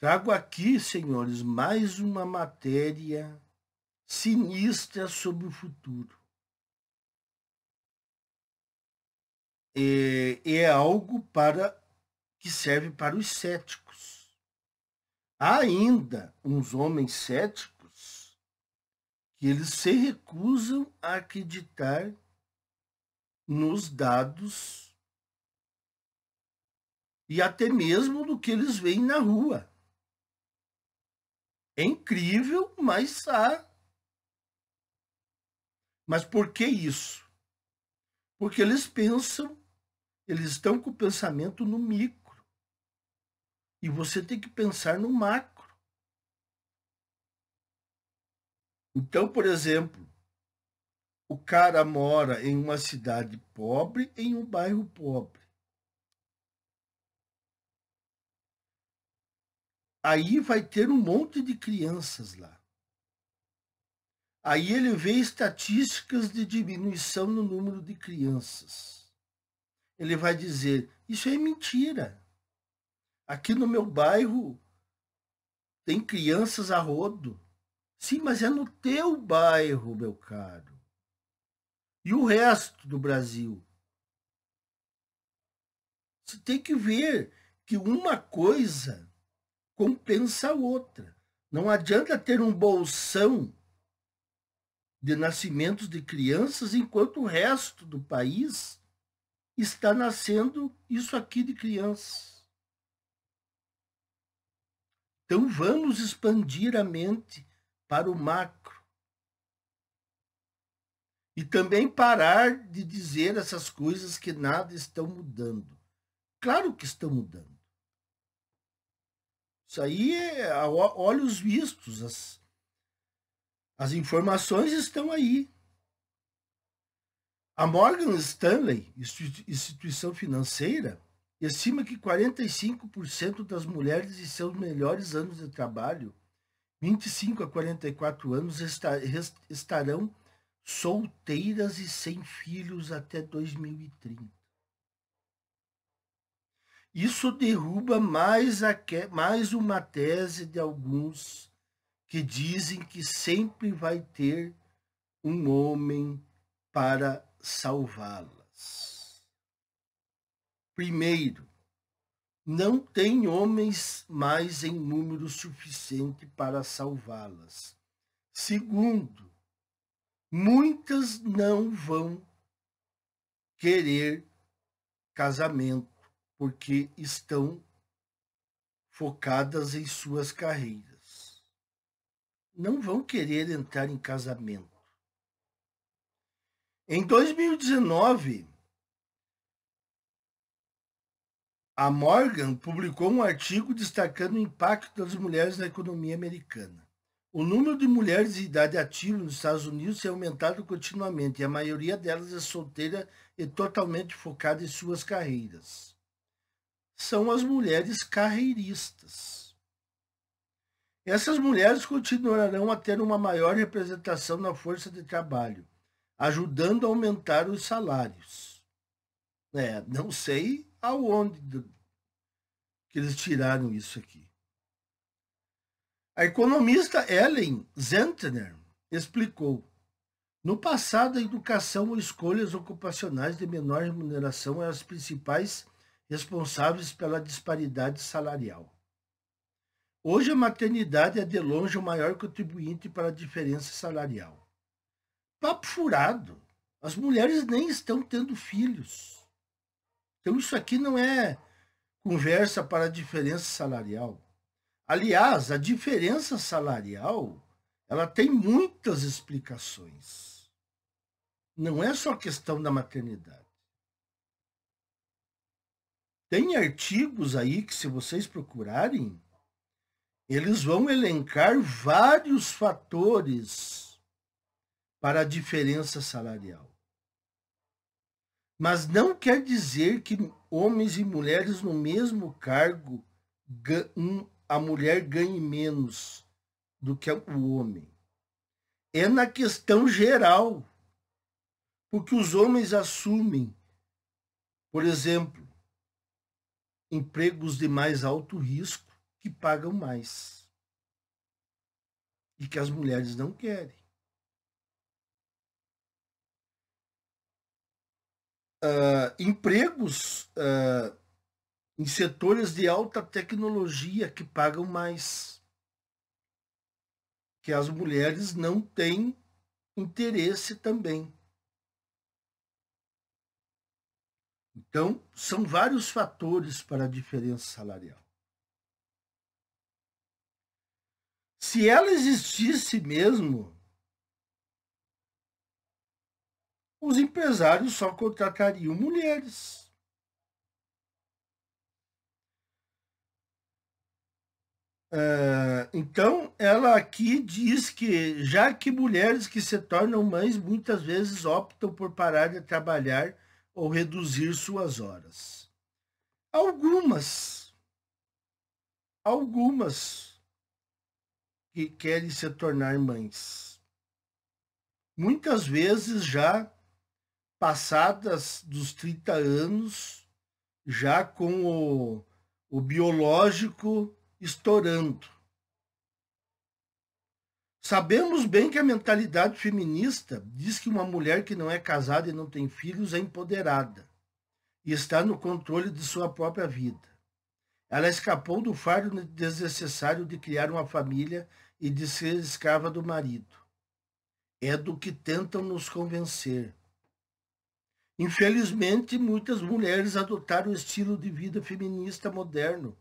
Trago aqui, senhores, mais uma matéria sinistra sobre o futuro. É, é algo para que serve para os céticos. Há ainda uns homens céticos que eles se recusam a acreditar nos dados e até mesmo do que eles veem na rua. É incrível, mas há. Mas por que isso? Porque eles pensam, eles estão com o pensamento no micro. E você tem que pensar no macro. Então, por exemplo, o cara mora em uma cidade pobre, em um bairro pobre. Aí vai ter um monte de crianças lá. Aí ele vê estatísticas de diminuição no número de crianças. Ele vai dizer: Isso é mentira. Aqui no meu bairro tem crianças a rodo. Sim, mas é no teu bairro, meu caro. E o resto do Brasil? Você tem que ver que uma coisa compensa a outra. Não adianta ter um bolsão de nascimentos de crianças enquanto o resto do país está nascendo isso aqui de crianças. Então vamos expandir a mente para o macro. E também parar de dizer essas coisas que nada estão mudando. Claro que estão mudando. Isso aí é olhos vistos. As, as informações estão aí. A Morgan Stanley, instituição financeira, estima que 45% das mulheres em seus melhores anos de trabalho, 25 a 44 anos, estarão solteiras e sem filhos até 2030. Isso derruba mais, a, mais uma tese de alguns que dizem que sempre vai ter um homem para salvá-las. Primeiro, não tem homens mais em número suficiente para salvá-las. Segundo, muitas não vão querer casamento porque estão focadas em suas carreiras. Não vão querer entrar em casamento. Em 2019, a Morgan publicou um artigo destacando o impacto das mulheres na economia americana. O número de mulheres de idade ativa nos Estados Unidos tem aumentado continuamente e a maioria delas é solteira e totalmente focada em suas carreiras são as mulheres carreiristas. Essas mulheres continuarão a ter uma maior representação na força de trabalho, ajudando a aumentar os salários. É, não sei aonde que eles tiraram isso aqui. A economista Ellen Zentner explicou: no passado, a educação ou escolhas ocupacionais de menor remuneração eram as principais responsáveis pela disparidade salarial. Hoje, a maternidade é de longe o maior contribuinte para a diferença salarial. Papo furado! As mulheres nem estão tendo filhos. Então, isso aqui não é conversa para a diferença salarial. Aliás, a diferença salarial ela tem muitas explicações. Não é só questão da maternidade. Tem artigos aí que, se vocês procurarem, eles vão elencar vários fatores para a diferença salarial. Mas não quer dizer que homens e mulheres no mesmo cargo a mulher ganhe menos do que o homem. É na questão geral. Porque os homens assumem, por exemplo, empregos de mais alto risco que pagam mais e que as mulheres não querem. Uh, empregos uh, em setores de alta tecnologia que pagam mais, que as mulheres não têm interesse também. Então, são vários fatores para a diferença salarial. Se ela existisse mesmo, os empresários só contratariam mulheres. É, então, ela aqui diz que, já que mulheres que se tornam mães muitas vezes optam por parar de trabalhar ou reduzir suas horas. Algumas, algumas que querem se tornar mães. Muitas vezes já passadas dos 30 anos, já com o, o biológico estourando. Sabemos bem que a mentalidade feminista diz que uma mulher que não é casada e não tem filhos é empoderada e está no controle de sua própria vida. Ela escapou do fardo desnecessário de criar uma família e de ser escrava do marido. É do que tentam nos convencer. Infelizmente, muitas mulheres adotaram o estilo de vida feminista moderno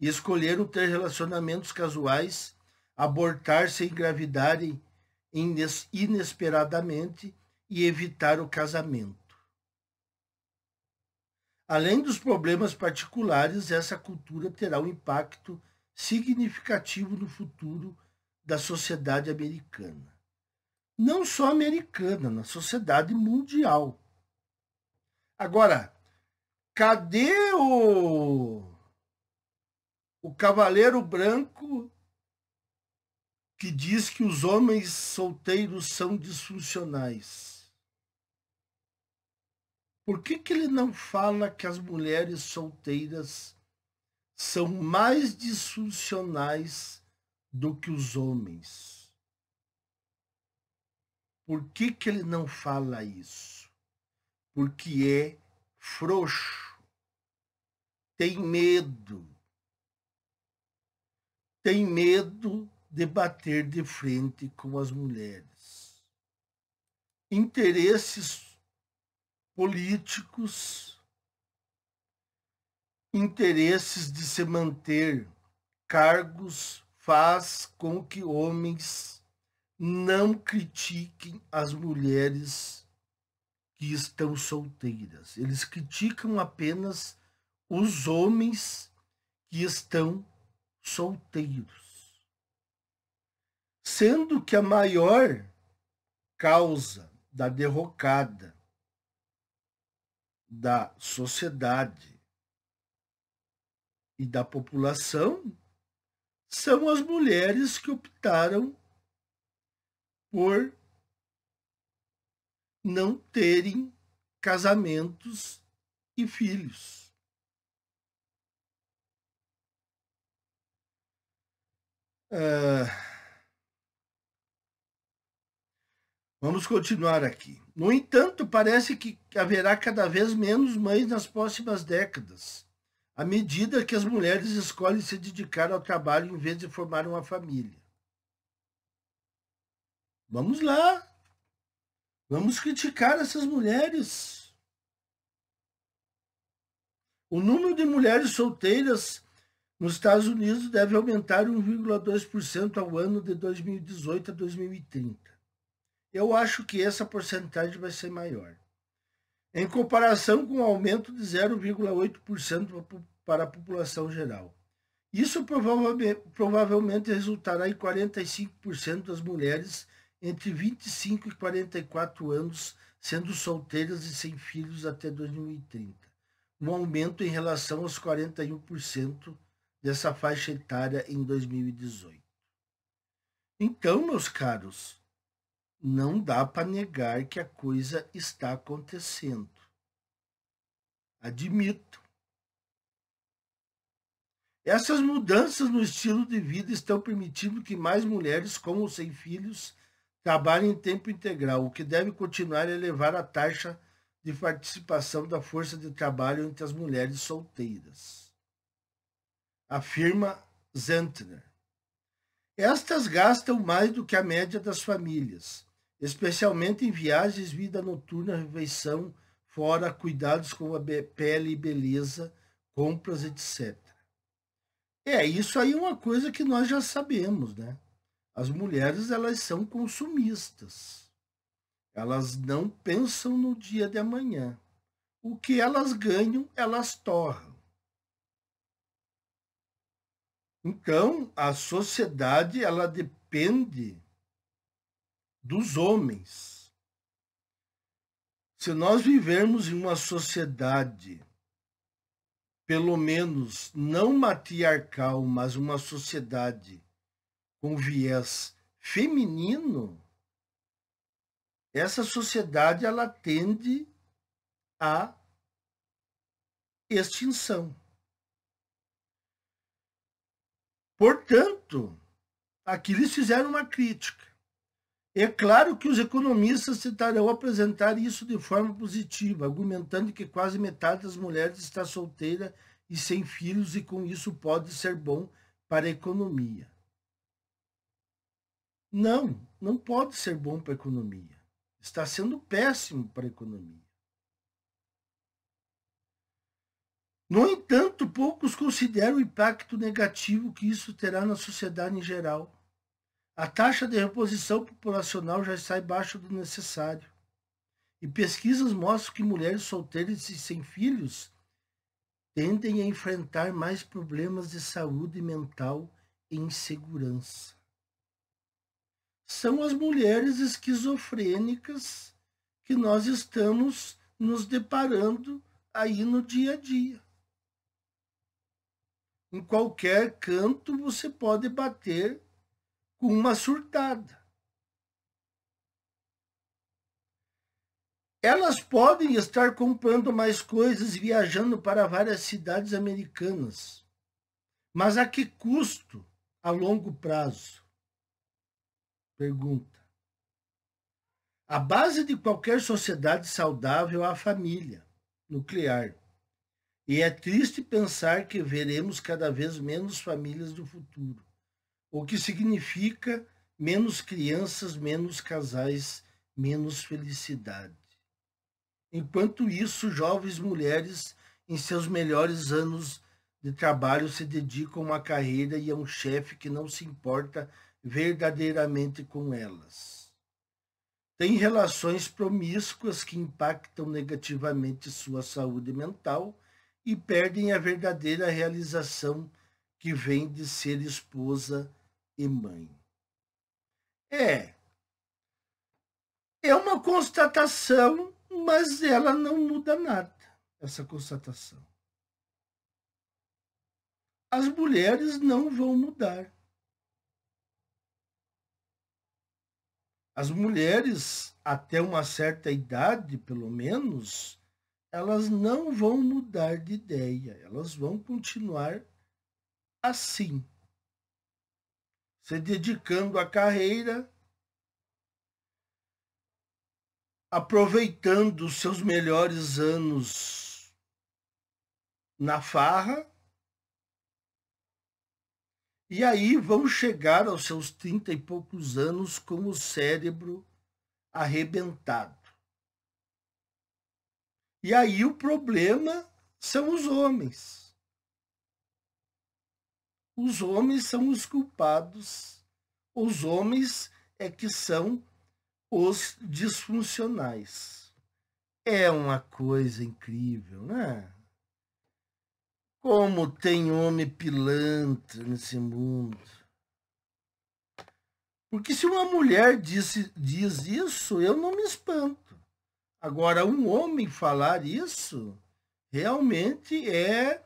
e escolheram ter relacionamentos casuais abortar se engravidarem inesperadamente e evitar o casamento. Além dos problemas particulares, essa cultura terá um impacto significativo no futuro da sociedade americana. Não só americana, na sociedade mundial. Agora, cadê o, o cavaleiro branco que diz que os homens solteiros são disfuncionais. Por que, que ele não fala que as mulheres solteiras são mais disfuncionais do que os homens? Por que, que ele não fala isso? Porque é frouxo, tem medo, tem medo debater de frente com as mulheres. Interesses políticos, interesses de se manter cargos faz com que homens não critiquem as mulheres que estão solteiras. Eles criticam apenas os homens que estão solteiros sendo que a maior causa da derrocada da sociedade e da população são as mulheres que optaram por não terem casamentos e filhos. Uh, Vamos continuar aqui. No entanto, parece que haverá cada vez menos mães nas próximas décadas, à medida que as mulheres escolhem se dedicar ao trabalho em vez de formar uma família. Vamos lá. Vamos criticar essas mulheres. O número de mulheres solteiras nos Estados Unidos deve aumentar 1,2% ao ano de 2018 a 2030 eu acho que essa porcentagem vai ser maior. Em comparação com o um aumento de 0,8% para a população geral. Isso provavelmente resultará em 45% das mulheres entre 25 e 44 anos sendo solteiras e sem filhos até 2030, um aumento em relação aos 41% dessa faixa etária em 2018. Então, meus caros, não dá para negar que a coisa está acontecendo. Admito. Essas mudanças no estilo de vida estão permitindo que mais mulheres com ou sem filhos trabalhem em tempo integral, o que deve continuar a elevar a taxa de participação da força de trabalho entre as mulheres solteiras. Afirma Zentner. Estas gastam mais do que a média das famílias, especialmente em viagens, vida noturna, refeição fora, cuidados com a pele e beleza, compras, etc. É, isso aí é uma coisa que nós já sabemos, né? As mulheres, elas são consumistas. Elas não pensam no dia de amanhã. O que elas ganham, elas torram. Então, a sociedade, ela depende dos homens. Se nós vivermos em uma sociedade, pelo menos não matriarcal, mas uma sociedade com viés feminino, essa sociedade ela tende à extinção. Portanto, aqui eles fizeram uma crítica. É claro que os economistas tentarão apresentar isso de forma positiva, argumentando que quase metade das mulheres está solteira e sem filhos e com isso pode ser bom para a economia. Não, não pode ser bom para a economia. Está sendo péssimo para a economia. No entanto, poucos consideram o impacto negativo que isso terá na sociedade em geral a taxa de reposição populacional já está abaixo do necessário. E pesquisas mostram que mulheres solteiras e sem filhos tendem a enfrentar mais problemas de saúde mental e insegurança. São as mulheres esquizofrênicas que nós estamos nos deparando aí no dia a dia. Em qualquer canto você pode bater com uma surtada. Elas podem estar comprando mais coisas e viajando para várias cidades americanas. Mas a que custo a longo prazo? Pergunta. A base de qualquer sociedade saudável é a família nuclear. E é triste pensar que veremos cada vez menos famílias do futuro o que significa menos crianças, menos casais, menos felicidade. Enquanto isso, jovens mulheres, em seus melhores anos de trabalho, se dedicam a uma carreira e a um chefe que não se importa verdadeiramente com elas. Tem relações promíscuas que impactam negativamente sua saúde mental e perdem a verdadeira realização que vem de ser esposa e mãe. É. É uma constatação, mas ela não muda nada, essa constatação. As mulheres não vão mudar. As mulheres, até uma certa idade, pelo menos, elas não vão mudar de ideia, elas vão continuar assim se dedicando à carreira, aproveitando os seus melhores anos na farra. E aí vão chegar aos seus trinta e poucos anos com o cérebro arrebentado. E aí o problema são os homens os homens são os culpados, os homens é que são os disfuncionais. É uma coisa incrível, né? Como tem homem pilantra nesse mundo. Porque se uma mulher disse, diz isso, eu não me espanto. Agora, um homem falar isso realmente é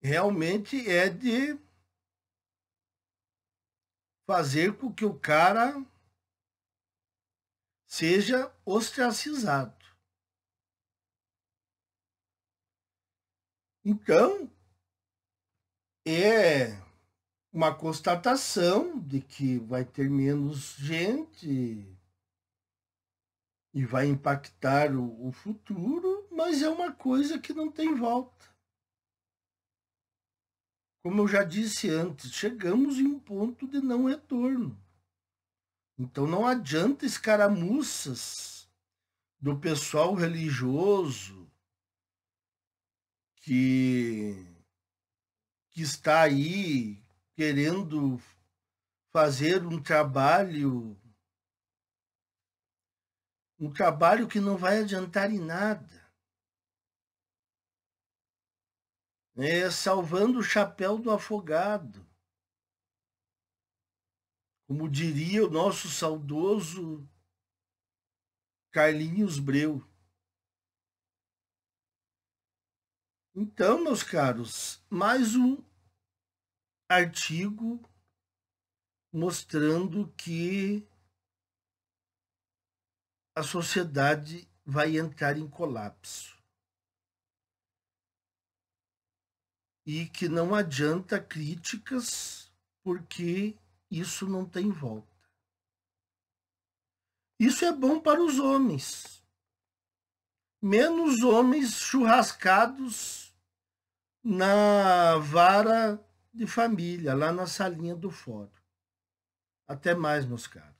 realmente é de fazer com que o cara seja ostracizado. Então, é uma constatação de que vai ter menos gente e vai impactar o, futuro, mas é uma coisa que não tem volta. Como eu já disse antes, chegamos em um ponto de não retorno. Então não adianta escaramuças do pessoal religioso que, que está aí querendo fazer um trabalho um trabalho que não vai adiantar em nada. É, salvando o chapéu do afogado. Como diria o nosso saudoso Carlinhos Breu. Então, meus caros, mais um artigo mostrando que a sociedade vai entrar em colapso. e que não adianta críticas, porque isso não tem volta. Isso é bom para os homens. Menos homens churrascados na vara de família, lá na salinha do fórum. Até mais, meus caros.